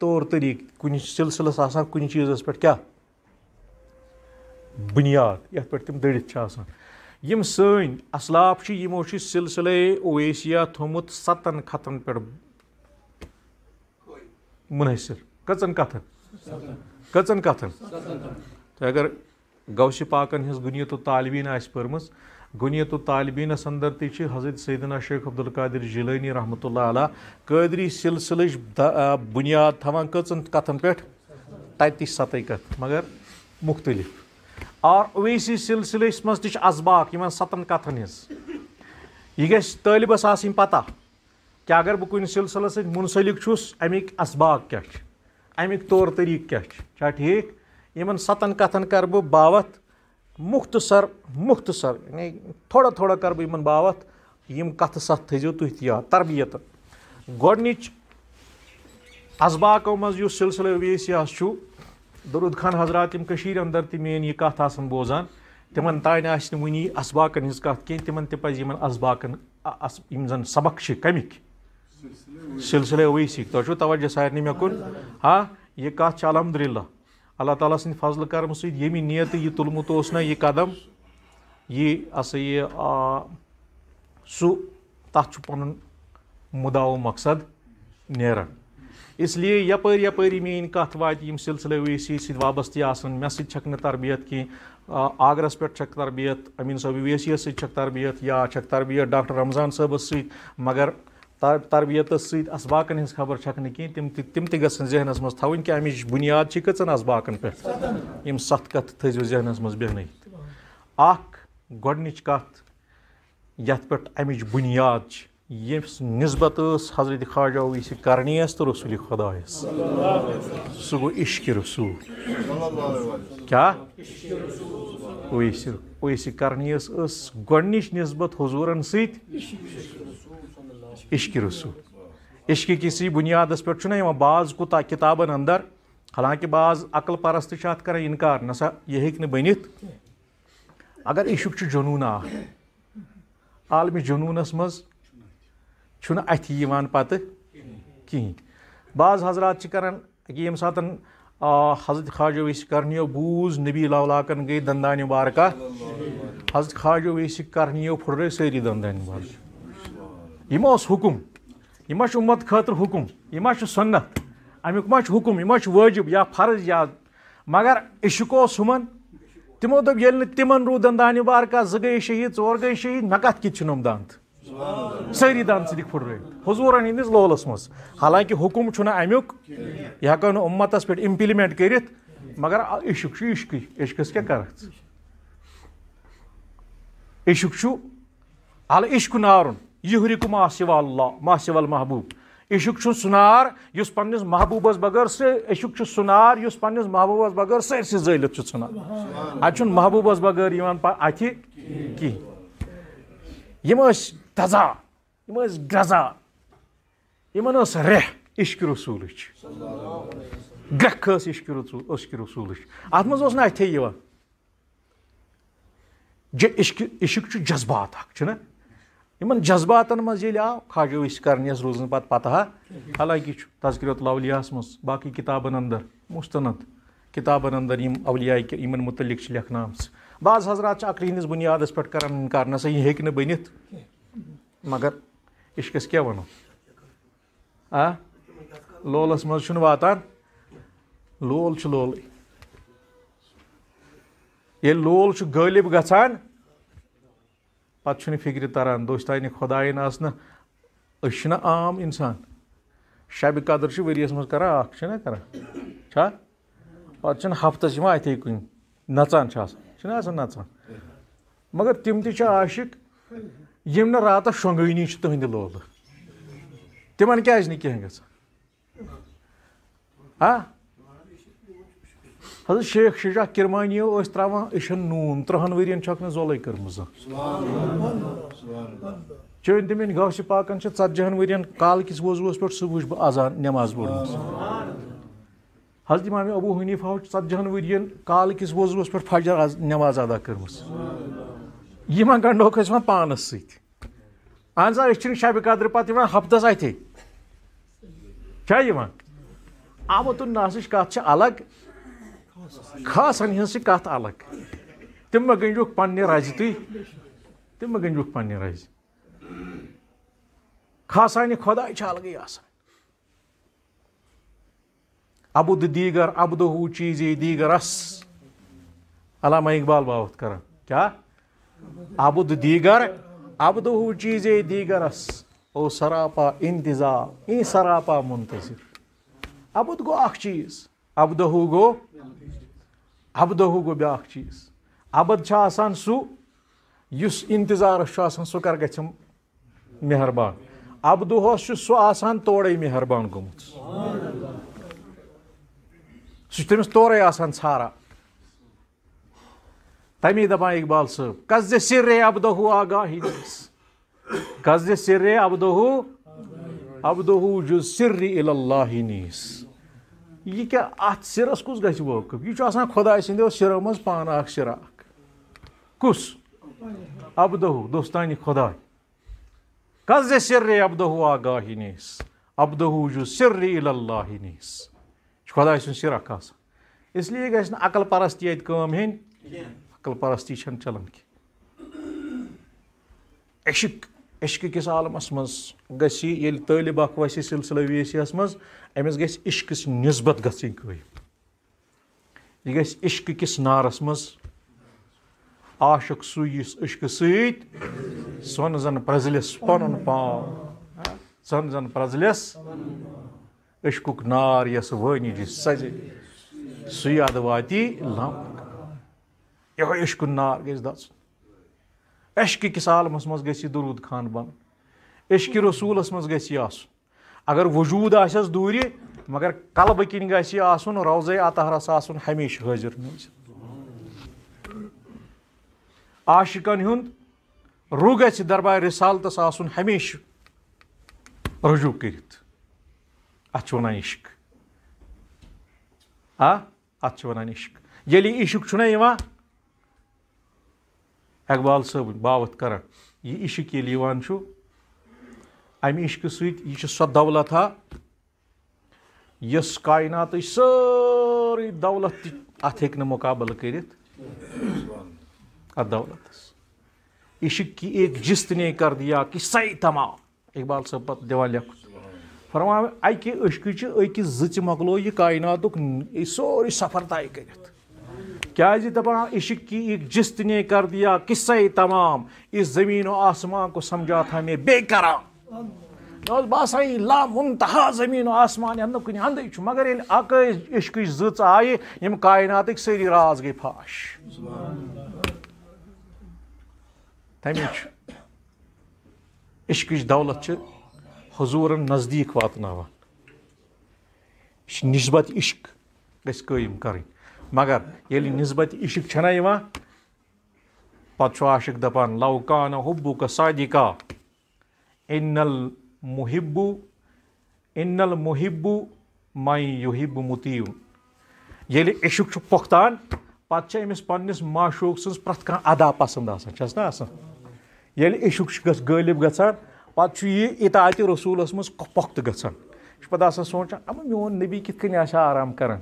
طور طریٖقہٕ کُنہِ سِلسِلَس آسان کُنہِ چیٖزَس پٮ۪ٹھ کیٛاہ بُنیاد یَتھ پٮ۪ٹھ تِم دٔڑِتھ چھِ آسان یِم سٲنۍ اَسلاف چھِ یِمو چھِ سِلسِلے اویسیا تھوٚمُت سَتَن خطن پٮ۪ٹھ مُنحصِر کٔژَن کَتھَن کٔژَن کَتھَن تہٕ اگر گوسہِ پاکَن ہِنٛز بُنیاد و طالبیٖن آسہِ پٔرمٕژ गुनियत तालबीन अंदर तजरत सदना शेख अब्दुल कादिर जिलानी रहमत आला कदरी सिलसिल बुनियाद थवान कचन कथन पे तत सत कथ मगर मुख्तलिफ और ओवैसी सिलसिल मज इन सतन कथन हज यह गि तलबस पता कि अगर बह कुछ सिलसिलस मुनसलिक अमिक असबाक क्या अमिक तौर तरीक क्या ठीक इन सतन कथन कर बह बावत मुख्तसर मुख्तसर यानी थोड़ा थोड़ा कर बन इन यम कथ सथ थो तुत याद तरबियत गोडनिच असबाको मज सिलसिले वेसिया दरुद खान हजरात अंदर ते मे ये कथ आ बोजान तिमन तान आनी असबाकन हज कथ कह तिमन तजन पज असबाकन जन सबक कमिक सिलसिले वैसिक तुम तवजह सारे मे कुन हाँ यह कथ अलहमदिल्ला अल्लाह ताला सिंह फजल करम ये नियत यह तुलमुत ना यह कदम ये स ये सू तथ पुन मुदा मकसद नेरन इसलिए यपर यपर मेन वा यम सिलसिले वेसी सबस्ती मे सक तरबियत कह आगरस पे तरबियत अमीन साहब वेसियस तरबियत या तरबियत डॉक्टर रमजान सबस सगर तरबियत सबाकन हज खबर छकन तम तम त गन जहनस मज कि अमिश बुनियाद कचन असबाकन पे यम सत् कथ थो जहनस मज बेहन अख गोडनच यथ पे अमच बुनियाद ये नस्बत हजरत खाजा वैसे करणीस तो रसूल खुदायस सह गो इश्क रसूल क्या वैसे वैसे करनीस नस्बत हजूरन सत इश्क रसूल इश्क किसी बुनियादस पे यहाँ बाज कूत किताबन अंदर हालांकि बाज अकल परस्त कर इनकार नसा यह हे बन अगर इशुक जनून आ आलम जनूनस मज अथ पत कहें बाज हजरात ये सात हजरत खाजो वैसे करनियो बूज नबी लवलाकन गई दंदान मुबारक हजरत खाजो वैसे करनियो फुटर सारी दंदान मुबारक यह हुकुम यह उम्मत खातर हुकुम यह सुन्नत अमुक मा हुकुम यह वाजिब या फर्ज या मगर इशक सुमन तमो दब ये तिम रूदन दान बारका जो गई शहीद ओर गई शहीद न नकत किम दांत सारी दान सदी फुटर हजूर हिंदिस लोलस मज हालांकि हुकुम अमुक यह हेको उम्मतस पे इम्प्लिमेंट कर मगर इशक इश्क इश्कस क्या कर इशक अल इश्क नारुन Yuhriku mahsivallah, mahsival mahbub. Eşuk şu sunar, yus pannis mahbubas bagarse, eşuk şu sunar, yus pannis mahbubas bagarse, ersi zaylıp şu sunar. Açın mahbubas bagar iman pa ati ki. Yemiş taza, yemiş gaza, yemiş reh, işki Resul iç. Gak kız işki Resul, işki Resul iç. Atmaz olsun ayte yiva. Işık şu cazbaat ak, çına? इन जज्बातन मज ये करनीस रूज करने रोजन हालांकि तस्करत अवलियास मज बाकी किताबन अंदर मुस्तनद किताबन अंदर यम अवलिया इन मुतल लेखन आम बाज हजरा अकल हंदिस बुनियाद पे कर ना यह हे बन मगर इश्कस क्या वन आ लोलस मज वातान लोल लोल ये लोल गलिब ग पे फिक्र तरान दोस्तान खुदायन आ आम इंसान शब कदर वरीस मज कर कर पे हफ्त अथे कन नचान नचान मगर तम तशिक यम रात शोंगानी तहंद लोल तिमन क्या कहें हाँ Hazır Şeyh Şecah Kirmani'ye ös travan işin nun, trahan veriyen çakını zolay kırmızı. Çön demin Gavsi Pakan çı tzadcahan veriyen kalikis vozvos pört sıvış bu azan nemaz burmuz. Hazreti İmam Ebu Hanife havuç tzadcahan veriyen kalikis vozvos pört fajar nemaz ada kırmız. Yiman gandok esman panas sıyti. Anza işçinin Şabi Kadri Pativan haptas ayti. Çay yiman. Ama tu nasış katçı alak خاصن ہز کت الگ تم مہ گنجوک پنہ رزِ تھی تم مہ گنجوک پنہ رزِ خاصانہ خداے چھ الگے آسان ابد دیگر ابد ہو چیزے دیگر اس علامہ اقبال باوت کران کیا ابد دیگر ابد ہو چیزے دیگر اس او سراپا انتظار این سراپا منتظر ابد گو اخ چیز ابد ہو گو اَبدہو گوٚو بیٛاکھ چیٖز اَبد چھُ آسان سُہ یُس اِنتِظارَس چھُ آسان سُہ کَر گژھِ مہربان اَبدُہَس چھُ سُہ آسان تورے مہربان گوٚمُت سُہ چھُ تٔمِس تورے آسان ژھاران تَمی دَپان اقبال صٲب کس زِ سِرے اَبدہو آگاہی کس زِ سِرے اَبدہو اَبدہو جُز سِرِ اِلہٕ اللہ نیٖس यह क्या अत सिरस कस गि वकफ यह खुदा संदो सिरो मज पान अख सिरा कुस कस दोस्तान सिर रे सिर्रे आ आगाही नेस अबदहु जो सिर्रे इल्लाही नेस खुदा सुन सिरा कस इसलिए गि अकल परस्ती अत कम हेन अकल परस्ती चलन कह इश्क इश्क आलमस मज गि तलब अख वसि सिलसिल मज अमिस गश्क नस्बत गई यह गश्क किस नारस मज आशक सू इश्क सोन जन प्रजलिस पन पान सोन जन प्रजलिस इश्कुक नार यस वनिज सज सुद वाती लम इश्क नार गज दस किस आलमस मज गरूद खान बन इश्क रसूलस मज आ अगर वजूद आस दूर मगर कलब किन गुन रौज अतहरस हमेश हाजिर आशिकन हूं रू ग दरबार रिसालत आमेश रजू कर अत वन इश्क आ अत इश्क ये इकबाल सब बावत कर यह इश्क ये अमि इश्क सह दौलत यस कायनात सारी दौलत अत हे मुकाबल कर दौलत यह की एक जिस्त ने कर दिया कि सही तमाम इकबाल साहब पत दिवान लेख फरमा अकि इश्क मकलो यह कायन सो सफर तय कर क्या दपान यह की एक जिस्त ने कर दिया किस्से तमाम इस ज़मीन व आसमां को समझा था मैं बेकराम बासानी ला मुमतहा जमीन आसमान हम कुन हंदे मगर ये अक इश्क जच आये यम कायनात सारी राज गई फाश तम इश्क दौलत हजूर नजदीक वातान नस्बत इश्क गम कर मगर ये नस्बत इश्क छा पत् आशिक दपान लव कान हब्बू का सादिका इन्नल मुहिब्बू इन्नल मुहिब्बू मई युहिब मुतीव ये इशुक पुख्तान पे अमिस पन्नस माशूक सज प्रथ कह अदा पसंद आस ये इशुक गलिब ग पे यह रसूल मज पोख्त ग पे सोचान अमा मोन नबी कित आराम कर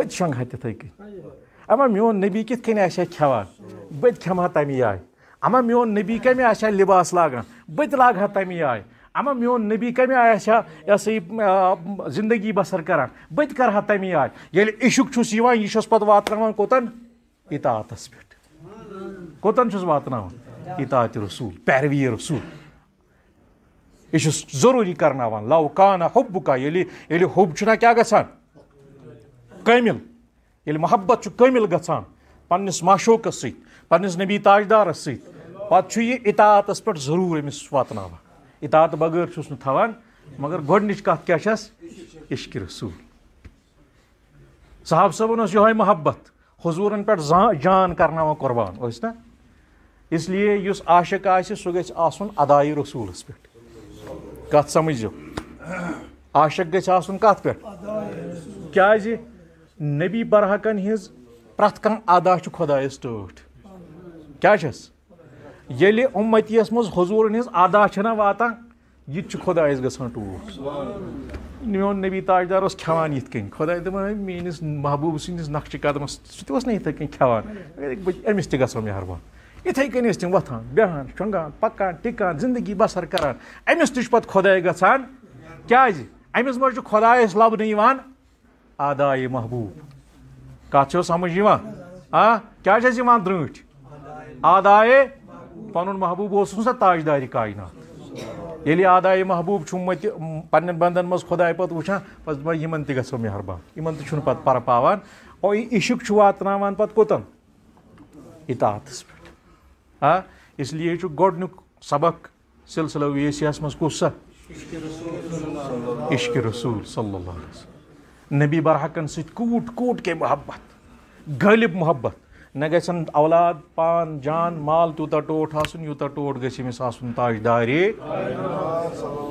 बत शंगा तिथे कम मोन नबी कित खेवान बत खेमा तमी आई अमा मोन नबी कमे आ लिबास लागान बत लाग हा आय अमा मोन नबी कम आ यह जिंदगी बसर करान बत कर हा आय ये इशुक यह पे वातान कोतन इतातस पे कोतन वातान इतात रसूल पैरवी रसूल यह जरूरी करना लव काना हब्बु का ये हब क्या गसान कमिल ये मोहब्बत कमिल ग पन्नस माशोक सत पन्नस नबी सत पे यह इतात पे जरूर अमिस वातान इतात बगैर छुस नवान मगर गोडनिच कत क्या इश्क रसूल साहब सबन ये महब्बत हजूरन पे जान करना कुर्बान ना इसलिए उस आशिक आसन अदाय रसूल पे कत समझो आशिक गसन क्या नबी बरहकन हज प्रथ कह अदा खुदायस टूट क्या ये उम्मतियस मज हजूर हिज अदा चना वाता यह खुदायस गूट मोन नबी ताजदार खान इत कन खुदा महबूब संदिस नक्श कदम सह इथे कन खान अमिस त गो इथे कन तम वथान बेहान शुंगान पकान टिकान जिंदगी बसर कर अमिस त पत खुदाय गसान क्या अमिस मज खुदायस लबन आदाय महबूब कत समझ आ क्या द्रुट आदाय पन महबूब उस ताजदार कायनात ये आदाय महबूब मत पे बंदन मज खुद पे वा पे दपान यमन तो मेहरबान यमन तुम पे पर पावान और इशक वातान पे कोतन इतात पे इसलिए गोडन सबक सिलसिलो वेसियास मज कु सा इश्क रसूल सल्ला नबी बरहकन सूट कूट कूट के मोहब्बत गलिब मोहब्बत न गन औलाद पान जान माल तूत टोट यूत टोट गमिस ताजदार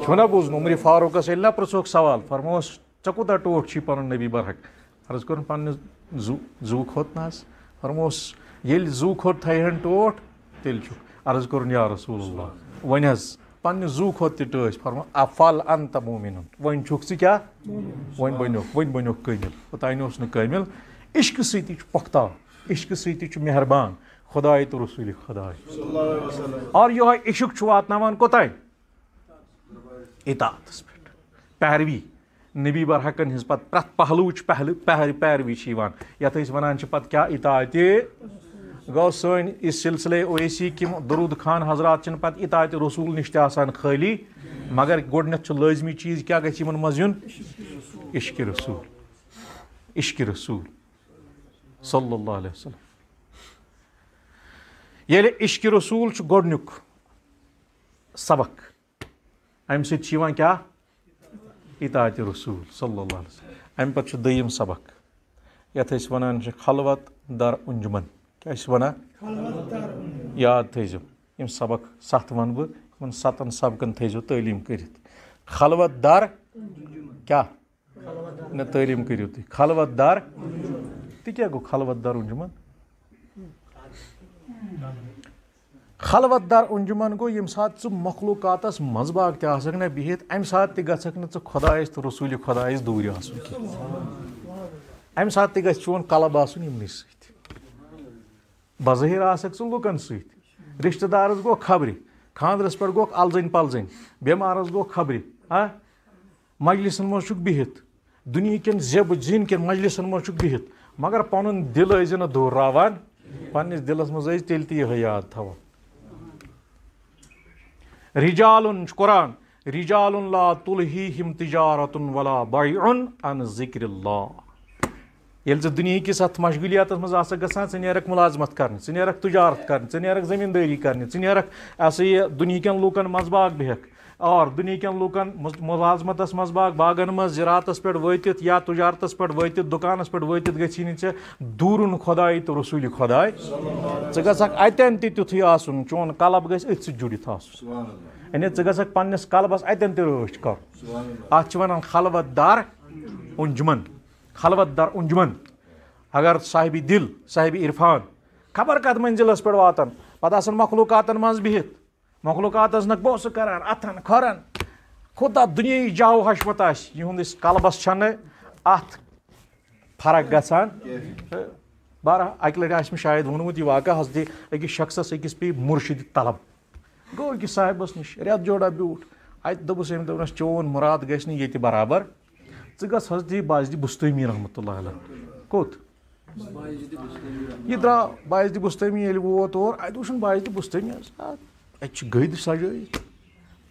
छुना बूजन उम्र फारूकस ये ना पृछोक सवाल फरमोस ऐ कूत टोट पन नबी बरहक अर्ज कोर पे जू जू खोत ना फरमोस ये जू खोत थन टोट तेल अर्ज कोर या रसूल वन पे जू खो तस फरमो अफल अंत मोमिन वो चुक क्या वन बनो वन बनो कमिल ओतान कमिल इश्क सती पुख्ता इश्क सत मेहरबान खुदाय तो रसूल खुदाय और यो इश्क वातान कोत इतात पैरवी नबी बरहकन हज पे प्रथ पहलू पहल पहर पैरवी यथ वनान पे क्या इतात गो इस सिलसिले ओ कि किम दरूद खान हजरात पे इतात रसूल नश ताली मगर गोडनथ लाजमी चीज क्या गन मज इश्क रसूल इश्क रसूल sallallahu alaihi wasallam. Jeli işki Rasul şu gornjuk, sabak. A mësë të qivan kja? Itaati Rasul, sallallahu aleyhi wasallam. A më për që sabak. Ya të isë vëna në që dar unjëmën. Kya isë vëna? Khalvat dar Ya Ja të isë. Im sabak sahtë vënë bë, من ساتن سبقن تھو تعلیم کرت خلوت دار کیا نہ تعلیم کرو تھی خلوت دار ती क्या गू खलवदार उंजुमन खलवदार उंजुमन गो यम सात मजबाग त आसक ना बिहित अम सात त तो रसूल खुदाइस दूर आसु अम सात त गस चोन कलब आसुन यमने सहित बजहिर आसक सु लुकन सहित गो खबरी खांद्रस पर गो अलजन पलजन बेमारस गो खबरी हां मजलिसन मा चुक बिहित दुनिया कन जिन कन मजलिसन मा बिहित मगर पन दिल ٲسۍزِ نہٕ دوٗراوان پنٛنِس دِلَس منٛز ٲسۍ تیٚلہِ تہِ یِہوٚے یاد تھاوان رِجالُن چھُ قرآن رِجالُن لا تُلہی ہِم تِجارتُن ولا بایُن اَن ذِکرِ لا ییٚلہِ ژٕ دُنہِکِس اَتھ مشغوٗلیاتَس منٛز آسکھ گژھان ژٕ نیرَکھ مُلازمت کَرنہِ ژٕ نیرَکھ تُجارت کَرنہِ ژٕ نیرَکھ زٔمیٖندٲری کَرنہِ ژٕ نیرَکھ یہِ ہَسا یہِ دُنہِکٮ۪ن لوٗکَن منٛز باگ بیٚہکھ और दुनिक लूकन मुलाजमत मज बागन मज जरातस पे वित या पे वित दुकानस पे वित गि दूरन खुदाई तो रसूल खुदाय ऐ गक अतन तुथुय चोन कलब ग जुड़ित यानी ऐ गक कलबस अतन तश कर अच्छा खलवत दार उजमन खलवत दार उजमन अगर साहबी दिल साहिबी इरफान खबर कत मंजिलस पे वा पत मखलूकन मज बिहित مخلوقات बोस करान अथन खोरन खुदा दुनिया जाओ हशमत आहुंदिस कलबस अत फर्क गान बारह अक लटि शायद वोनमुत यह वाक़ दि अकिस शख्स अकिस पे मुर्शिद तलब गो अकिस साहबस नश रेत जोड़ा ब्यूट अत दोपस अम मुराद ग ये बराबर ग दि बाजदि बुस्तमी रहमत कोत यह द्रा बाजदि बुस्तमी ये वो और अत वो बाजदि बुस्तमी अत गद सजत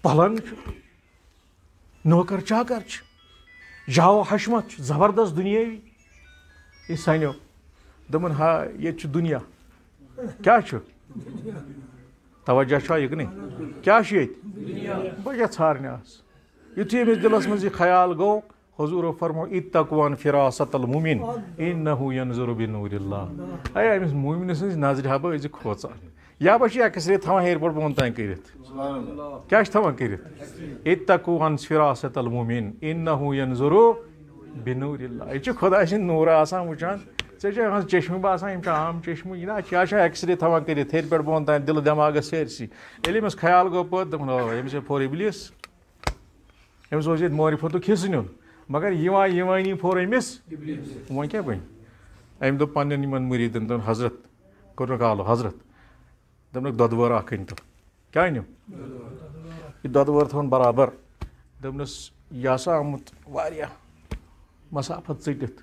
पलंग नौकर चाकर जाओ हशमत जबरदस्त दुनियावी ये सनो दपन हा ये दुनिया क्या तवजह यकन क्या बजा ारने युत अमिस दिलस मज ख्याल गो हजूर फरमो इतकवान फिरासत मुमिन इन नजर बिनूर अमिस मुमिन सज नजर हब खोचान یا بچی کسی تھوان ہیر پور بہن تین کرت کیا تھوان کرت اتقو عن فراست المومن انہو ینظرو بنور اللہ یہ خدا سند نور آسان وچان ژے ہن چشمہ باسان یم عام چشمہ یہ نا کیا ایکس رے تھوان کرت ہیر پہ بہن تین دل دماغس سرسی ییٚلہِ أمِس خیال گوٚو پَتہٕ دوٚپُن أمِس ہے پھوٚر اِبلِس أمِس اوس ییٚتہِ مٲرِفتُک حِصہٕ نیُن مگر یِوان یِوٲنی پھوٚر أمِس وۄنۍ کیٛاہ بَنہِ أمۍ دوٚپ پنٛنٮ۪ن یِمَن مُریٖدَن دوٚپُن حضرت کوٚرُکھ آلو حضرت दोनों दो दवर अख अन तो क्या अनु यह दो दवर थोन बराबर दोनस यह हसा आमुत वारिया मसाफत चटित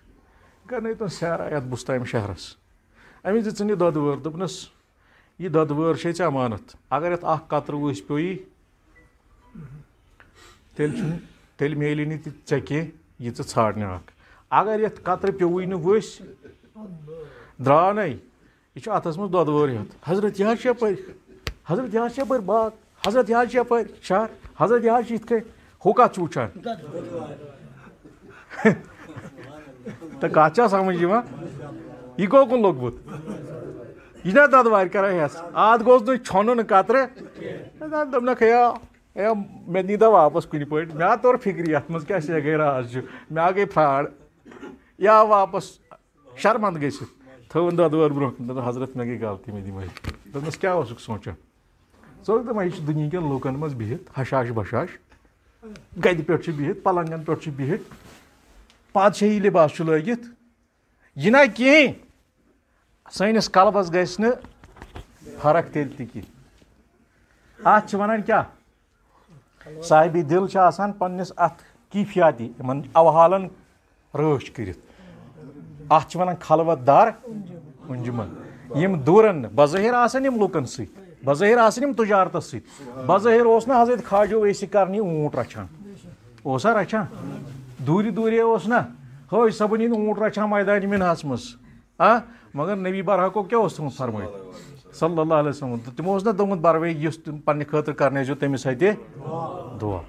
गई तो सारा यथ बुस्त शहरस अमी दि यह दो दवर दोपनस यह दो दवर ऐ मानत अगर ये अख कतर वस पे तेल तेल मेल नी े कह यह ाड़ने अगर ये कतर पे वस द्रान यह अतस मज दोदवोर यूत हजरत यह यप हजरत यह यप बाग हजरत यह यप शहर हजरत यह इत हू कत वुचान तो कत समझ यह गो कुन लोगमुत यह ददवार कर आद गोस नु छोन कतर दपन या है मे दीदा वापस कुन पे मे तौर फिक्री अत मे गई राज मे गई फ्राड या वापस शर्मंद गई ठहंदो आहे दुआर ब्रो दादा हज़रत مےٚ گٔے غلطی مےٚ دِ مٲفی دوٚپمَس کیٛاہ اوسُکھ سونٛچان سُہ اوس دَپان یہِ چھُ دُنہیٖکٮ۪ن لوٗکَن منٛز بِہِتھ ہَشاش بَشاش گَدِ پٮ۪ٹھ چھُ بِہِتھ پَلنٛگَن پٮ۪ٹھ چھُ بِہِتھ پادشٲہی لِباس چھُ لٲگِتھ یہِ نہ کِہیٖنۍ سٲنِس قلبَس گژھِ نہٕ فرق تیٚلہِ تہِ کِہیٖنۍ اَتھ چھِ وَنان کیٛاہ صاحبی دِل چھِ آسان پنٛنِس اَتھ کیٖفیاتی یِمَن اَوحالَن رٲچھ کٔرِتھ अत खलवत दार उंजुमन यम दूरन बजहिर आसन लूकन सजहिर आसन तजारत उस ना हजरत खाजो ऐसी करनी ऊँट रचान रचा दूरी दूरी उस ना हज सब ऊँट रचान मैदान मिनहस मज मगर नबी बारहको क्या तुम फरम सल्ला तुम उस ना दोमुत बरवे इस तुम पे खुद कर तमिस अत दुआ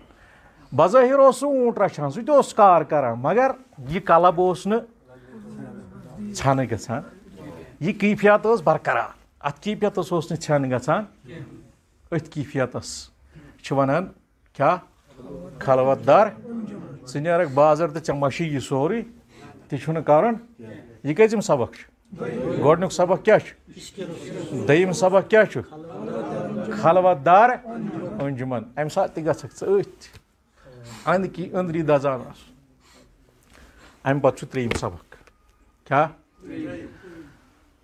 बजहिर ऊँट रचान सह कार मगर यह कलब उस छान ग यह कफियात बरकरार अत कफियात छान ग कफियात वनान क्या खलवत दार ऐ बाजर तो मशी यह सोरे तुन कारण यह कम सबक गुक सबक क्या दम सबक क्या खलवत दार अंजुमन अम सी अंदरी दजान अम पु त्रम सबक क्या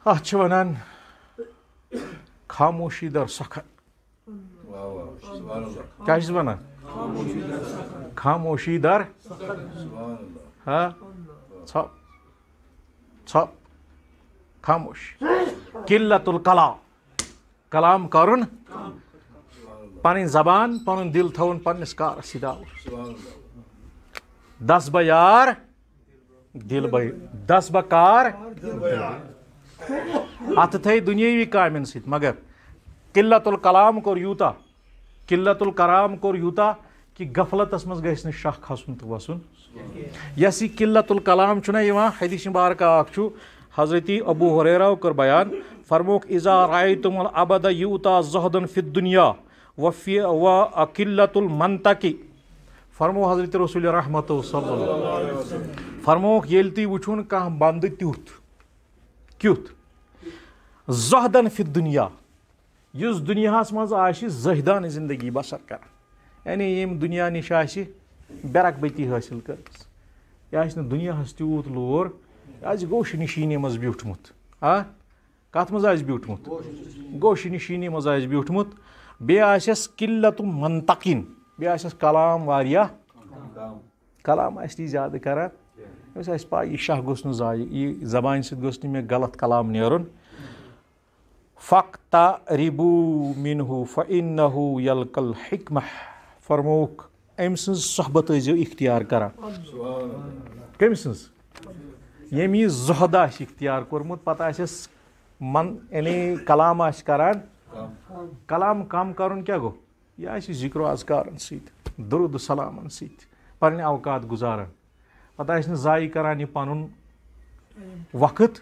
اَتھ چھِ وَنان خاموشی در سخت کیٛاہ چھِس وَنان خاموشی در ہا ژھۄپ ژھۄپ خاموش قِلت الکلام کلام کَرُن پَنٕنۍ زبان پَنُن دِل تھاوُن پنٛنِس کارَس سۭتۍ آوُر دَس بہ یار दिल भाई दस बकार अत थे दुनियावी कामन सगर किल्लतुल कलाम कोर यूता किल्लतुल कलाम कोर यूता कि गफलत मज ग शाह खसन तो वसुन यस यह किल्लतुल कलाम चुना हदीश मुबारक अख हजरती अबू हुररा कर बयान फरमोक इजा राय तुम अबद यूता जहदन फित दुनिया वफी व अकिल्लतुल मनतकी फरमो हजरत रसूल रहमत فرموکھ ییٚلہِ تُہۍ وٕچھُن کانٛہہ بنٛدٕ تیُتھ کیُتھ زۄہدَن فہِ دُنیا یُس دُنیاہَس منٛز آسہِ زٲہدانہٕ زندگی بسر کران یعنی ییٚمۍ دُنیا نِش آسہِ بیرکبٔتی حٲصِل کٔرمٕژ یہِ آسہِ نہٕ دُنیاہَس تیوٗت لور یہِ آسہِ گوشہِ نِشیٖنی منٛز بیوٗٹھمُت آ کَتھ منٛز آسہِ بیوٗٹھمُت گوشہِ نِشیٖنی منٛز آسہِ بیوٗٹھمُت بیٚیہِ آسٮ۪س قِلت منتقِن بیٚیہِ آسٮ۪س کلام واریاہ کلام آسہِ نہٕ زیادٕ کران أمِس آسہِ پَے یہِ شاہ گوٚژھ نہٕ زایہِ یہِ زَبانہِ سۭتۍ گوٚژھ نہٕ مےٚ غلط کلام نیرُن فقط ربو منه فعن يلقى یلکل فرموك فرمووُکھ أمۍ سٕنٛز صحبت ٲسۍزیو اِختیار کران کٔمۍ سٕنٛز ییٚمۍ یہِ زۄہد آسہِ اِختیار کوٚرمُت پَتہٕ من یعنی کلام آسہِ کران کلام کم کرُن کیٛاہ گوٚو یہِ آسہِ ذِکرو اذکارن سۭتۍ دُرُد سلامن سۭتۍ پنٕنۍ اوقات گزارن پتہ آسہِ نہٕ زایہِ کران یہِ پنُن وقت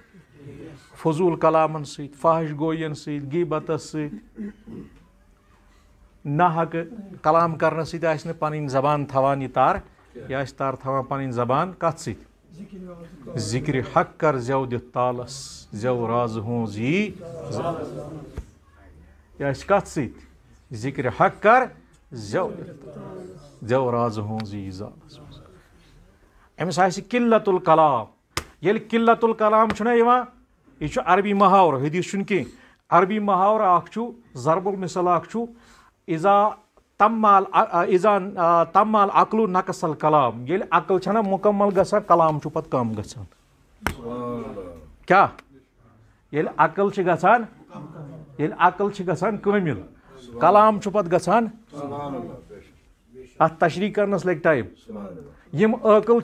فضوٗل کلامن سۭتۍ فحش گویَن سۭتۍ غیٖبتس سۭتۍ ناحقہٕ کلام کرنس سۭتۍ آسہِ نہٕ پنٕنۍ زبان تھاوان یہِ تار یہِ آسہِ تار تھاوان پنٕنۍ زبان کتھ سۭتۍ ذِکرِ حق کر زٮ۪و دِتھ تالس زٮ۪و رازٕ ہُنٛز یی یہِ آسہِ کتھ سۭتۍ ذِکرِ حق کر زٮ۪و دِتھ زٮ۪و رازٕ ہُنٛز یی زالس अमिस किल्लतुल कलाम ये किल्लतुल कलाम चुना यह अरबी महावर हदीस चुन कह अरबी महावर जरबुल मिसल इजा तमाल इजा तमाल अकलू नकसल कलाम ये अकल छा मुकम्मल ग कलाम पे कम ग क्या ये अकल गान ये अकल गान कमिल कलाम पे गान अ तशरी करनस लगे टाइम यम अकल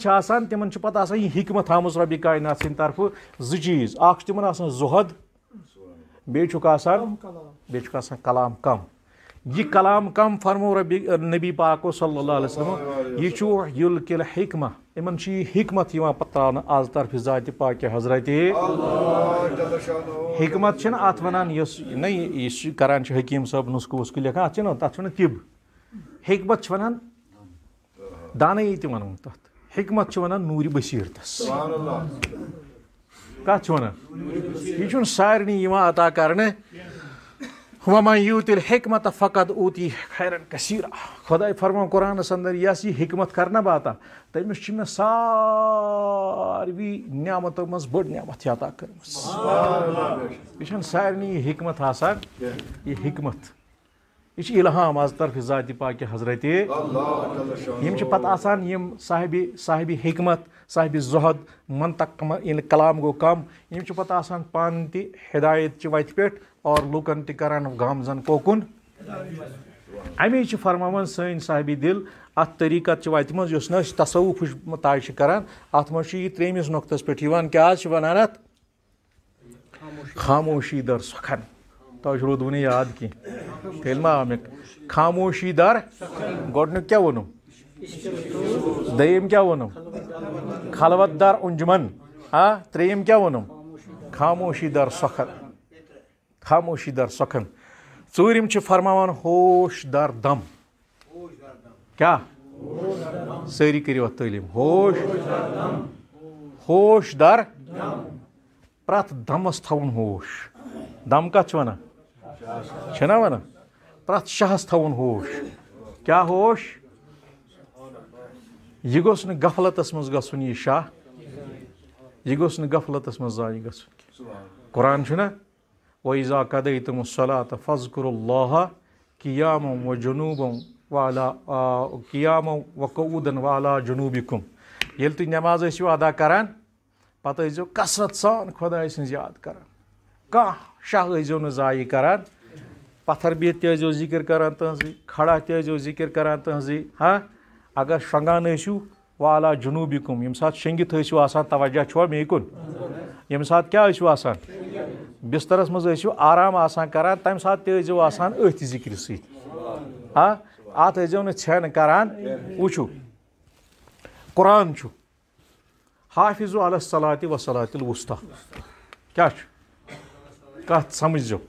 तम पता यह हमत आम रबी कायनात सद तरफ जो चीज अख तिम जुहद बेचुक कलाम कम यह कलाम कम फरमो रबी नबी पाको सल्लम यह युलकिल हिकमा इन यह हिकमत पे आज तरफ जात पाक हजरत हिकमत अत वन नई कर हकीम सब नुस्कू वुस्कू लिखान अत तिब हिकमत वन दान ति वन तथ वन नूर बशीर तस कत वन यह सारे अता कर वमन यूतिल हिकमत फ़कत ऊती खैरन कसीरा खुदा फरमा कुरानस अंदर यस यह हिकमत करना बाता तमिस मे सारी नामतों मज बड़ नामत अता कर यह सारे हिकमत आसान यह हिकमत यह इलहाम आज तरफ ज़ात पाकि हज़रत यम पतान यम साहब साहब हमत साहब जहद मनतक इन कलाम गो कम यम पतान पान तदायत वत पे और लूकन तान गामजन कोकुन अमे फरमान सन साहबी दिल अत तरीक़त वत मज तसवुफ ताज करान अत मे त्रेमिस नुक्तस पे क्या वनान अत खामोशी दर सखन तुम याद कह तेल मा आमिक खामोशी दर गोडन क्या वोनम दयम क्या वोनम खलवत दर उंजमन आ त्रेम क्या वोनम खामोशी दर सखन खामोशी दर सखन चूरम फरमान होश दर दम क्या सारी करो तलीम होश होश दर प्रत दमस थवन दम कत वन چھنا ونان پرٛٮ۪تھ شاہس تھاوُن ہوش کیٛاہ ہوش یہِ گوٚژھ نہٕ غفلتس منٛز گژھُن یہِ شاہ یہِ گوٚژھ نہٕ غفلتس منٛز زایہِ گژھُن کینٛہہ قۄرآن چھُنہ ویزا قدے تِمو صلات فضکُر اللہ کیامو و جنوٗبو والا کیامو و قعوٗدن والا جنوٗبِکُم ییٚلہِ تُہۍ نٮ۪ماز ٲسِو ادا کران پتہٕ ٲسۍزیو کثرت سان خۄداے سٕنٛز یاد کران کانٛہہ شاہ ٲسۍزیو نہٕ زایہِ کران पत्थर भी तेजो जिक्र करान तहजी खड़ा तेजो जिक्र करान तहजी हाँ अगर शंगान वाला जुनूबी कुम यम साथ शंगित तो आसान तवजह छुआ मे कुन यम साथ क्या आसान बिस्तरस मज आराम आसान करान तम साथ तेजो अथ जिक्र सी हाँ अत ऐजो वो कुरान हाफिजु अल सलात वसलात वस्ता क्या कत समझो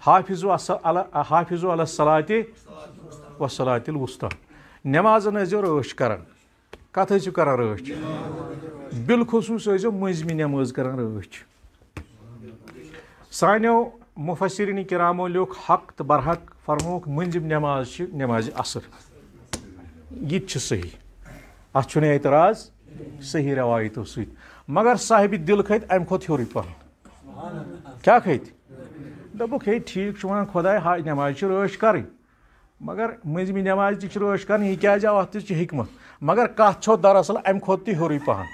हाफिजु हाफिजु अलसलाति वसलाति वस्ता नमाजन ٲسۍزیو رٲچھ کران کتھ ٲسِو کران رٲچھ بالخصوٗص ٲسۍزیو مٔنٛزمہِ نٮ۪مٲز کران رٲچھ سانیو مُفصریٖن کرامو لیوٚکھ حق تہٕ برحق فرمووُکھ مٔنٛزِم نٮ۪ماز چھِ نٮ۪مازِ اَصٕل یہِ تہِ چھُ صحیح اَتھ چھُنہٕ اعتراض صحیح رٮ۪وایتو سۭتۍ مگر صاحبہِ دِل کھٔتۍ اَمہِ کھۄتہٕ ہیوٚرُے پَہَن کیٛاہ کھٔتۍ دوٚپُکھ ہے ٹھیٖک چھُ وَنان خۄداے حج نٮ۪مازِ چھِ رٲچھ کَرٕنۍ مگر مٔنٛزمہِ نٮ۪مازِ تہِ چھِ رٲچھ کَرٕنۍ یہِ کیٛازِ آو اَتھ تہِ چھِ حکمت مگر کَتھ چھو دَراَصٕل اَمہِ کھۄتہٕ تہِ ہیوٚرُے پَہَم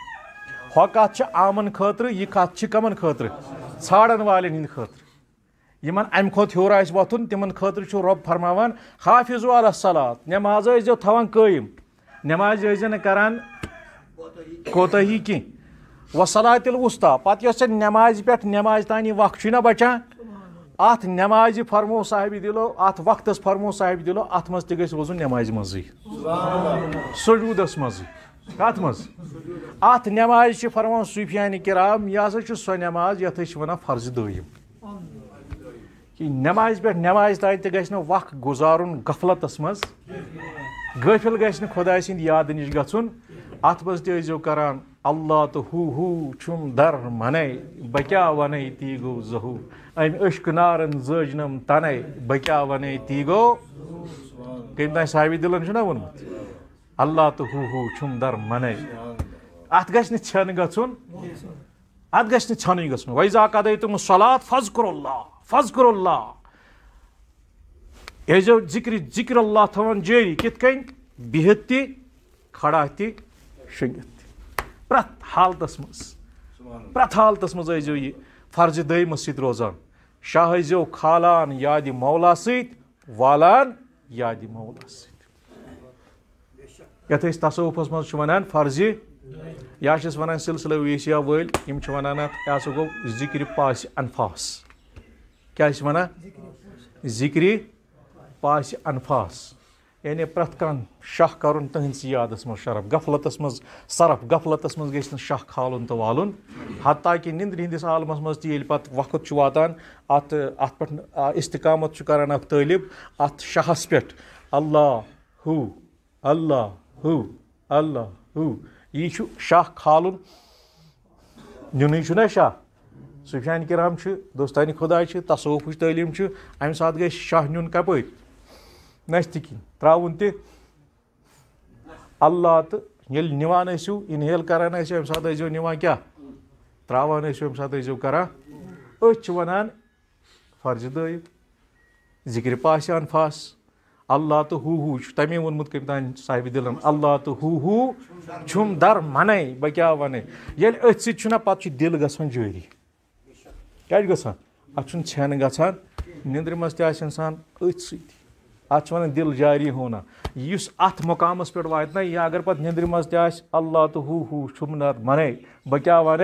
ہۄ کَتھ چھِ عامَن خٲطرٕ یہِ کَتھ چھِ کَمَن خٲطرٕ ژھانڈَن والٮ۪ن ہِنٛدِ خٲطرٕ یِمَن اَمہِ کھۄتہٕ ہیوٚر آسہِ وۄتھُن تِمَن خٲطرٕ چھُ رۄب فرماوان حافِظ علیہ صلات نٮ۪ماز ٲسۍزیو تھاوان قٲیِم نٮ۪ماز ٲسۍزیو نہٕ کَران کوتٲہی کینٛہہ وَسلاتِل وُستا پَتہٕ یۄس ژےٚ نٮ۪مازِ پٮ۪ٹھ نٮ۪مازِ تام یہِ وَق چھُے نہ بَچان at namazı parmağı sahibi dilo, at vaktas parmağı sahibi dilo, atmaz tigesi bozun namazı mazı. Sujudas mazı. Katmaz. At namazı çi parmağı süfyan-ı kiram, yasa çi so namaz, yata çi farzı dayım. Ki namaz bir namaz tayin te geçne vak gozarun gaflatas maz. Gafil geçne Khuday sindi yadın iş gatsun. अत मज तान अल्लाह तो who who छुम दर मने बक्या one ती गो जहू अम अश्क नारन जजनम तने बक्या one ती गो कम तान साबि दिलन ना वोनमुत अल्लाह तो हु हु छुम दर मने अत गन अत ग छन गु वैजा कदे तुम सलात फजकुरल्ला फजकुरल्ला एजो जिक्र जिक्र थवान जारी कित कन बिहत खड़ा ती شۄنٛگِتھ پرٛٮ۪تھ حالتَس منٛز پرٛٮ۪تھ حالتَس منٛز ٲسۍزیو یہِ فرضہِ دٔیمَس سۭتۍ روزان شاہ ٲسۍزیو کھالان یادِ مولا سۭتۍ والان یادِ مولا سۭتۍ یَتھ أسۍ تصوفَس منٛز چھِ وَنان فرضہِ یا چھِس وَنان سِلسِلہٕ ویسیا وٲلۍ یِم چھِ وَنان اَتھ یہِ ہسا گوٚو ذِکرِ پاسہِ اَنفاس کیٛاہ چھِ وَنان ذِکرِ پاسہِ اَنفاس یعنی پرٛٮ۪تھ کانٛہہ شاہ کَرُن تٕہٕنٛدِسٕے یادَس منٛز شرف غفلتَس منٛز صرف غفلتَس منٛز گژھِ نہٕ شاہ کھالُن تہٕ والُن حتیٰ کہِ نِنٛدرِ ہِنٛدِس عالمَس منٛز تہِ ییٚلہِ پَتہٕ وقت چھُ واتان اَتھ اَتھ پٮ۪ٹھ اِستِقامت چھُ کَران اَکھ طٲلِب اَتھ شاہَس پٮ۪ٹھ اللہ ہوٗ اللہ ہوٗ اللہ ہوٗ یی چھُ شاہ کھالُن نیُنُے چھُنہ شاہ سُفیان کِرام چھُ دوستانہِ خۄدا چھِ تصوفٕچ تعلیٖم چھِ اَمہِ ساتہٕ گژھِ شاہ نیُن کَپٲرۍ नस त्रोन त अल्लाह तो ये निवान ऐसो इनहेल करान ऐसो अम सात ऐसो निवान क्या त्रावान ऐसो अम सात ऐसो करान अच वनान फर्ज दयु जिक्र पाशान फास अल्लाह तो हु हु तमें वोनमुत कम तान साहिब दिलन अल्लाह तो हु हु छुम दर मन बह क्या वन ये अथ ना पत् दिल गसान जारी क्या गसान अ छेन गसान अत वन दिल जारी होना इस अत मुकाम पे वात ना यह अगर पत् नंद्र मज अल्लाह तो हू हू छुम नत मन बह क्या वन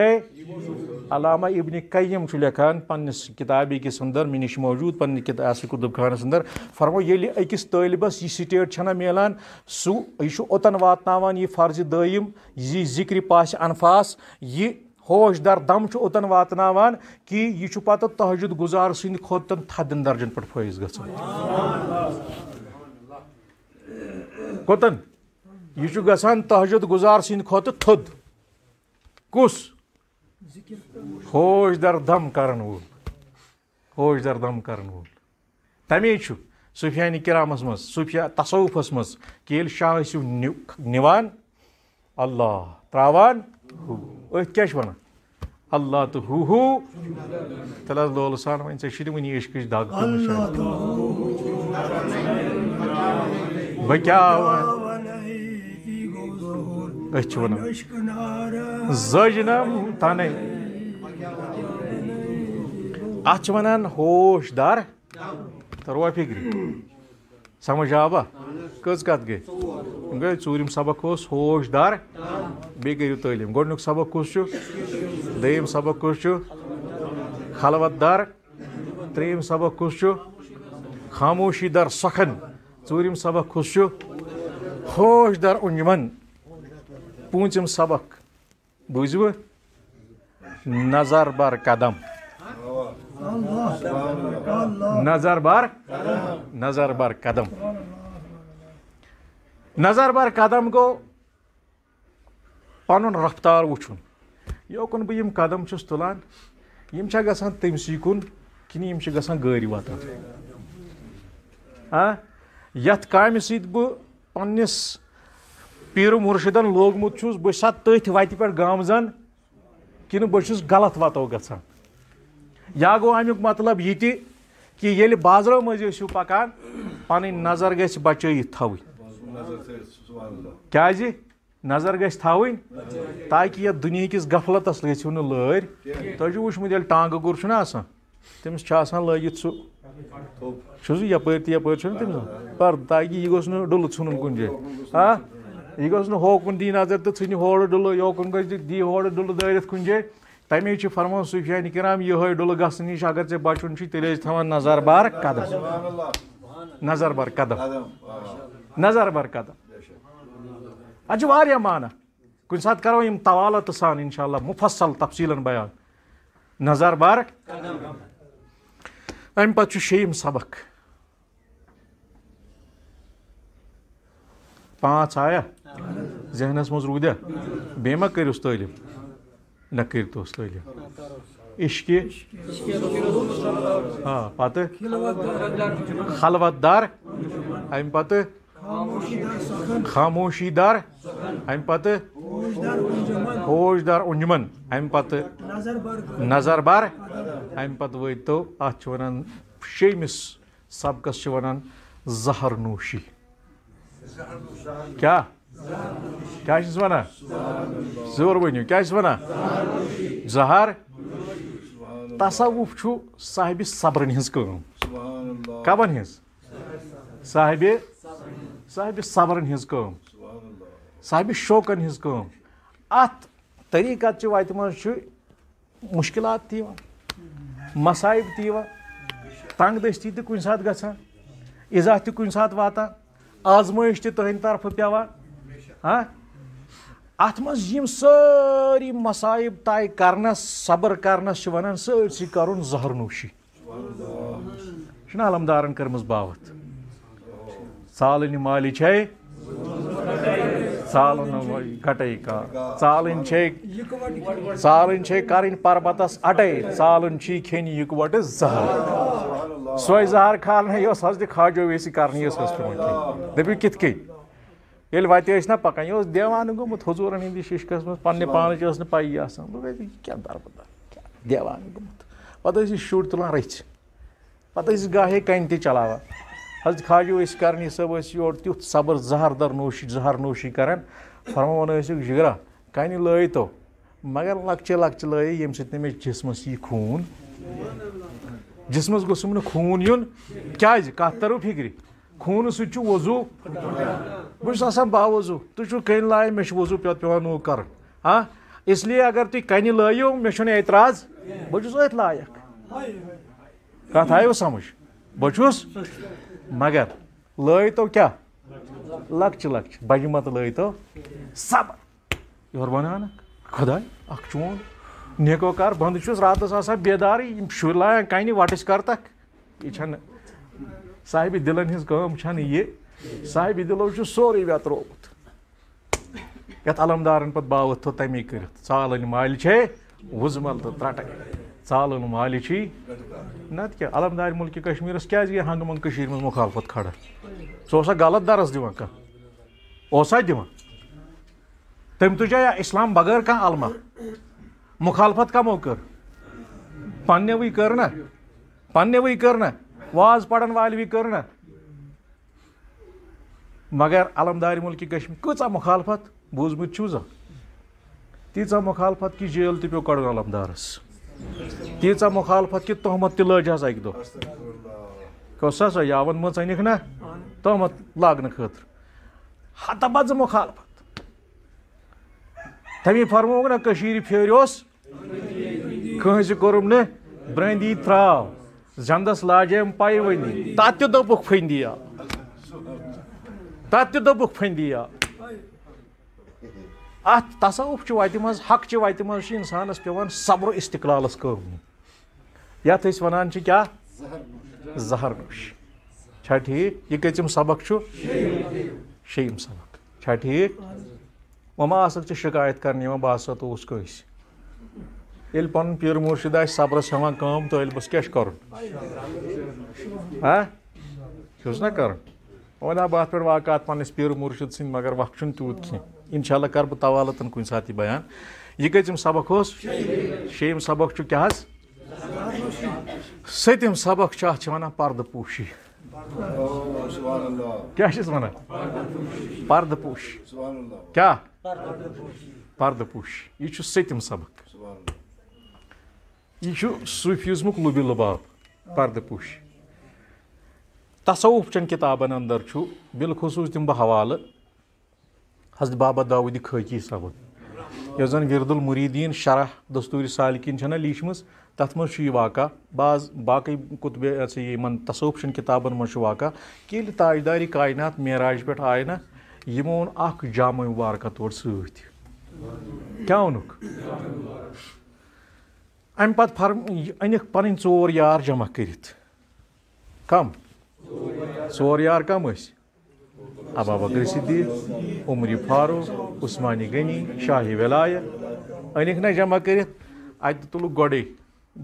अलामा इबन कईम लिखान पन्नस किताबी किस अंदर मे नीश मौजूद पन्न किताब कुतुब खानस अंदर फरमो ये अकिस तलबस यह स्टेट छा मिलान सू यह ओतन वातन यह फर्ज दयम यह जिक्र पास अनफास यह होश दर दम ओतन वातान कि यह पत् तहजुद गुजार सद खोतन थदन दर्जन पे फैज ग कोतन यह गसान तहजुद गुजार सद खोत थोद कुस होश दर दम कर वो होश दर दम कर वो तमे सुफियान करामस मज सुफिया तसवुफस मज कि शाह निवान अल्लाह त्रावान hu. Ötkeş bana. Allah tu hu hu. Telas dolu sarma ince şimdi bu niye işkiş dağ kılmış. Allah tu hu hu. Bekâva. Ötçü bana. Zajnam tane. Açmanan hoşdar. Tarva figri. समझ आवा कज कत गई गई चूरम सबक होशदार बे करू तलीम गोडन सबक कुछ दम सबक कुछ खलवतदार त्रेम सबक कुछ खामोशी दर सखन चूरम सबक कुछ होशदार उंजमन पूंचम सबक बुझव नजर बर कदम नजर बार नजर बार कदम नजर बार कदम गो पन रफ्तार वुन योकन बह कदम चुस तुलान यम ग तमसी कुन कि यम गारी वतान यथ काम सन्नस पीर मुर्शिदन लोगमुत बह तथ वत पे गामजन कि बहुस गलत वतो ग या गो अमुक मतलब यह ति कि ये बाजरो मजू पकान पन नजर ग बच थी क्या नजर ग ताकि ये दुनिया किस गफलत गु लर तुम वुचमुत टांगह गुर तमिस लगित सह यपर तो यपर पर ताकि यह गोस डुल ژھنُن कुन जाए हाँ यह गोस होकुन दी नजर तो ژھनि होड़ डुल योकुन दी होड़ डुल दरित कुन तमे फरमान सुफियान कराम ये डुल ग नश अगर ऐसे बचुन तेल थवा नजर बार कदम नजर बार कदम नजर बार कदम अ माना कुन सात करो यम तवालत सान इंशाल्लाह मुफसल तफसीलन बयान नजर बार अम पे सबक पाँच आया जहनस मज रूदा बे मा करूस तलीम nakir dostu öyle. İşki ha patı halvaddar hem patı Hamuşidar hem patı Hoşdar unjman, hem patı Nazarbar hem patı bu vayto ah, açvanan şeyimiz sabkas çıvanan zaharnuşi. Kya? क्या इसमें बना जोर वन क्या वन जहार तसवुफ साहिब सब्रन हज कबन हज साहिब साहिब सब्रन हज साहिब शौकन हज अत तरीक़त वत मज मुश्किल तंग दस्ती तुन सात ग इजाह तुन सात वातान आजमाइश तुंद तरफ पेवान अत मज यम सारी मसाइब तय कर सबर कर वन सी कर जहर नोशी अलमदार कर्म बावत सालन माल छे कटे घटई का सालन छे अटे सालन खेन इकवट जहर सोय जहर खान यो खाजो वैसी कर यस कित कई ये वते ना पकान यह दवान गोमुत हजूरन हंद शिशकस मे पे पानी पान पी आ क्या दरबदर क्या देवान गोमुत पे शुर तुलान रच पे गाहे कन ते चल हज खाजो करनी सब योर तुत सबर जहर दर नोशी जहर नोशी करान फरमान जिगरा कन लो तो मगर लकचे लकचे लो ये समे जिसमस यह खून जिसमस गोम खून यून क्या कत तरू फिक्री खून सू वजू बहुत बा वजू तुम कन लाए मे वजू पे पेवान वो कर हाँ इसलिए अगर तुम कन लाइव मे एतराज बहुत अत लायक कथ आयो समझ बहुस मगर लो क्या लकच लक्च बज लो लै तो सब योर वन खुदा चोन नेकोकार बंद रात बेदारी शुर लाया कन वट कर तक यह صاحبہِ دِلَن ہِنٛز کٲم چھَنہٕ یہِ صاحبہِ دِلو چھُ سورُے ویترومُت یَتھ علمدارَن پَتہٕ باوَتھ تھوٚو تَمی کٔرِتھ ژالٕنۍ مالہِ چھے وُزمَل تہٕ ترٛٹَے ژالُن مالہِ چھی نَتہٕ کیٛاہ علمدارِ مُلکہِ کشمیٖرَس کیٛازِ گٔے ہنٛگہٕ منٛگہٕ کٔشیٖرِ منٛز مُخالفت کھڑا سُہ اوسا غلط دَرَس دِوان کانٛہہ اوسا دِوان تٔمۍ تُجایا اِسلام بغٲر کانٛہہ علما مُخالفت کَمو کٔر پنٛنٮ۪وٕے کٔر نہ پنٛنٮ۪وٕے کٔر نہ वाज पढ़न वालवी कर मगर अलमदार मुल्क कश्मीर कचा मुखालफत बूजमुत चूजा तीचा मुखालफत कि जेल तो पे कड़न अलमदारस तीचा मुखालफत कि तहमत तो लज अक दो कस यावन मज अनिक ना तहमत लागन खत हतबज मुखालफत तमी फरमोग ना कशीर फेरोस कहज कर्म ने त्राव जंदस लाजे पैवनी तत् दोपुक फंदिया तत् दोपुक फंदिया अत तसवुफ वत मज हक वत मज इंसानस पे सब्र इस्तलाल ये वनान क्या जहर नोश ठीक यह कम सबक शेम सबक ठीक ठीक मा आसक शिकायत कर बह हसा तो कस ییٚلہِ پَنُن پیٖر مُرشِد آسہِ صبرَس ہٮ۪وان کٲم طٲلبَس کیٛاہ چھُ کَرُن ہہ چھُس نہ کَرُن وۄنۍ آو اَتھ پٮ۪ٹھ واقعات پَنٕنِس پیٖر مُرشِد سٕنٛدۍ مگر وقت چھُنہٕ تیوٗت کینٛہہ اِنشاء اللہ کَرٕ بہٕ توالَتَن کُنہِ ساتہٕ یہِ بیان یہِ کٔژِم سبق اوس شیٚیِم سبق چھُ کیٛاہ حظ سٔتِم سبق چھُ اَتھ چھِ وَنان پَردٕ پوٗشی کیٛاہ چھِس وَنان پَردٕ پوٗش کیٛاہ پَردٕ پوٗش یہِ چھُ سٔتِم سبق یہِ چھُ صوٗفیٖزمُک لُبہِ لُباب پردٕ پوش تصوف چٮ۪ن کِتابن انٛدر چھُ بالخصوٗص دِمہٕ بہٕ حوالہٕ حضرت بابا داوٗدِ خٲکی صٲبُن یۄس زن وِرد المُریٖدیٖن شرح دستوٗرِ سالکیٖن چھَنا لیٖچھمٕژ تَتھ منٛز چھُ یہِ واقع بعض باقٕے کُتبہِ ہسا یِمن تصوف چٮ۪ن کِتابن منٛز چھُ واقع کہِ ییٚلہِ تاجدارِ کاینات معراج پٮ۪ٹھ آیہِ نہ یِمو اوٚن اکھ جامع مُبارکہ تورٕ سۭتۍ کیٛاہ اوٚنُکھ अम पत् फर्म अनिक पन चोर यार जमा कर कम चोर यार कम अबा बकर सिद्दीक उमर फारूक उस्मानी गनी शाह वलाय अनिक ना जमा कर अत तुल गोडे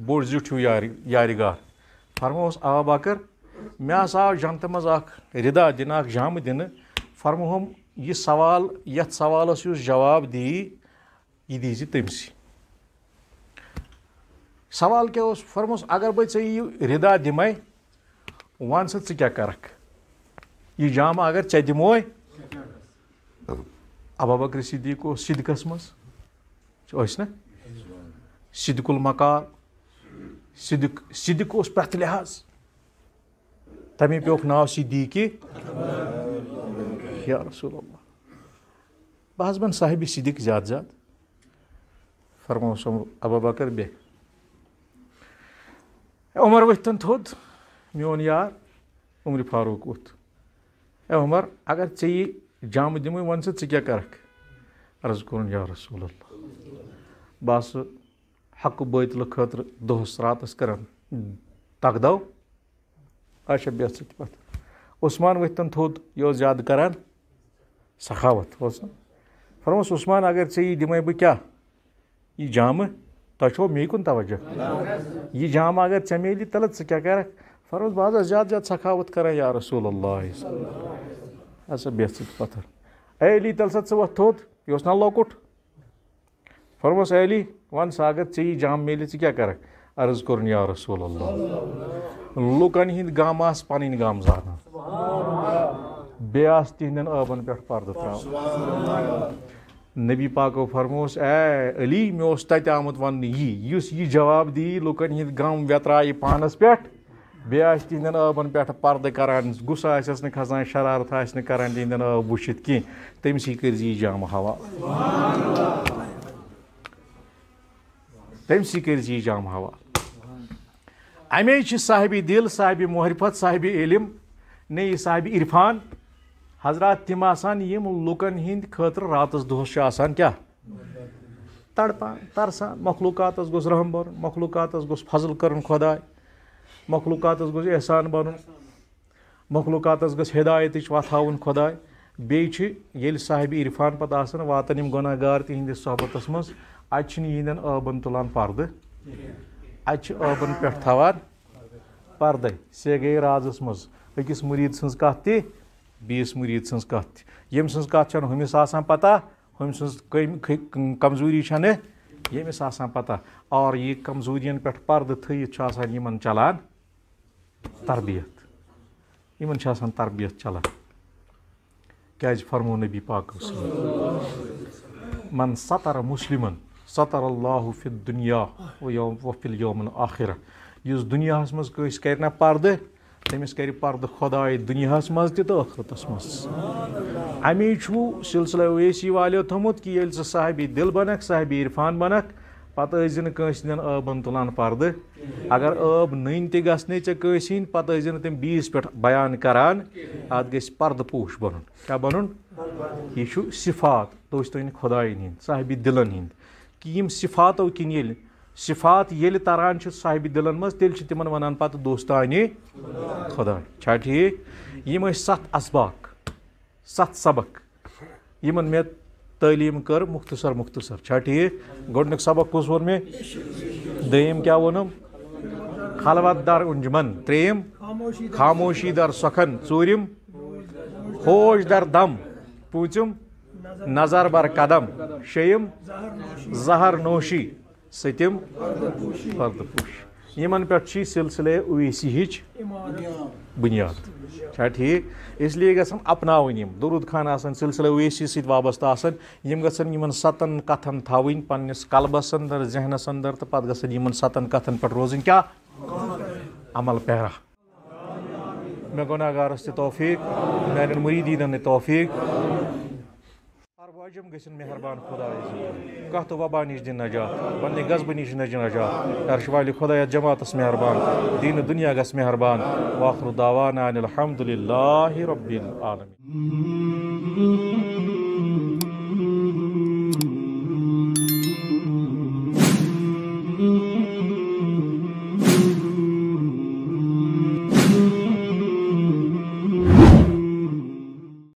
बोड़ जुठ यार यारगार फरमोस आबा बकर मे आव जनत मज रिदा दिन जाम दिन फरम यह सवाल यथ सवाल जवाब दी यह दीजि तमसी सवाल क्या उस फरमोस अगर बे ऐ रिदा दिमे वन सा यह जामा अगर चे दिमो अबा बकर सिद्दीक सिदकस मज सिदकुल मकाल सिदक सिदक प्रथ लिहाज तमें पे नाव सिद्दीक या रसूल बह बन साहिब सिद्दीक ज्यादा ज्यादा फरमो अबा बकर बे عمر ؤتھن تھوٚد میون یار عمرِ فاروق ووٚتھ ہے عمر اگر ژےٚ یی جامہٕ دِمٕے وَن سا ژٕ کیٛاہ کَرَکھ عرض کوٚرُن یا رسول اللہ بہٕ آسہٕ حقہٕ بٲطلہٕ خٲطرٕ دۄہَس راتَس کَران تَکدَو اچھا بیٚہہ ژٕ تہِ پَتہٕ عثمان ؤتھۍ تَن تھوٚد یہِ اوس زیادٕ کَران سخاوَت اوس نہٕ فرموس عثمان اگر ژےٚ یی دِمَے بہٕ کیٛاہ یہِ جامہٕ तो कुन तवज यह जाम अगर चमेली तलत ऐ क्या करख फरमस बह ज़्यादा ज़्यादा सखावत कर या रसूल ऐसा बेहत पत्थर अली तल सत वो थोत यह उस ना लौकुट फरमस अली वन सा अगर ऐ जाम मिले ऐ क्या करख अर्ज़ कर् या रसूल लुकन हंद गम आस पे गम जाना बे तिंदन आबन पर्द त्र नबी पाको फरमोस ए अली मे तत आमुत वन यी यह जवाब दी लुकन हिंद गम वेत्राय पानस पे बे तिंदन आबन पे पर्द करान गुस आस खसान शरारत आस करान तिंदन कह तमस कर जाम हवा तमस कर जाम हवा अमे साहिब दिल साहिब महरफत साहबि इलम नई साहिब इरफान हजरात तम आम लुकन हंद खर रात दोस क्या तड़पान तरसान मखलूक गोस रहम बन मखलूक गोस फजल कर खुदा मखलूक गोस एहसान बन मखलूक गोस हिदायत वत हाउन खुदा बेल साहब इरफान पतान वातान गुनागार तहंद सहबत मज अत यहंदन तुलान पर्द अबन पे थवान पर्द से गई राजस मज मुरीद सज कह بیٚیِس مُریٖد سٕنٛز کَتھ تہِ ییٚمہِ سٕنٛز کَتھ چھَنہٕ ہُمِس آسان پَتہ ہُمہِ سٕنٛز کٔمۍ کمزوٗری چھَنہٕ ییٚمِس آسان پَتہ اور یہِ کمزوٗرِیَن پٮ۪ٹھ پَردٕ تھٲیِتھ چھُ آسان یِمَن چَلان تربیٖت یِمَن چھِ آسان تربیٖت چَلان کیٛازِ فرمو نبی پاکَس من سَتر مُسلِمَن سَتر اللہ فِل دُنیا وفِل یومُن آخِرہ یُس دُنیاہَس منٛز کٲنٛسہِ کَرِ نہ پَردٕ तमिस कर पर्द खुदा दुनिया मज तखरत मज अमी सिलसिला ओसी वालो थोमुत कि ये साहबी दिल बनक साहबी इरफान बनक पत कंसिन आबन तुलान पर्द अगर आब नन ते गई ऐ कंसिन पत तम बीस पे बयान करान अत ग पर्द पूश बन क्या बन यह सिफात दोस्त खुदायन हिंद साहबी दिलन हिंद कि यम सिफातों किन ये सिफात ये तरान साहिब दिलन मज तेल तिम वन पत दोस्तानी खुदा ठीक यम सत असबाक सत सबक इन मे तलीम कर् मुख्तसर मुख्तसर छा ठीक गुक सबक कस वो मे दम क्या वोनम खलवत दर उंजमन त्रेम खामोशी दर सखन चूरम होश दर दम पूचम नजर बर कदम शेम जहर नोशी सतम पर्दपुश इन पे सिलसिले ओ ई हिच बुनियाद ठीक इसलिए गसन अपना दुरुद खान सिलसिले ओ ई सी सबस्ता गन सतन कथन थवन पन्नस कलबस अंदर जहन अंदर तो पत ग सतन कथन पे रोजन क्या अमल पैरा मे गुनागारस तौफी मान मुरीदीन तौफीक بچم گژھن مہربان خۄدایَس کَتھ وبا نِش دِ نجات پنٛنہِ غزبہٕ نِش نجہِ نجات عرش والہِ خۄدایَس جماعتَس مہربان دیٖنہٕ دُنیا گژھِ مہربان واخر داوانا الحمدُ للہ رۄبِ العالمیٖن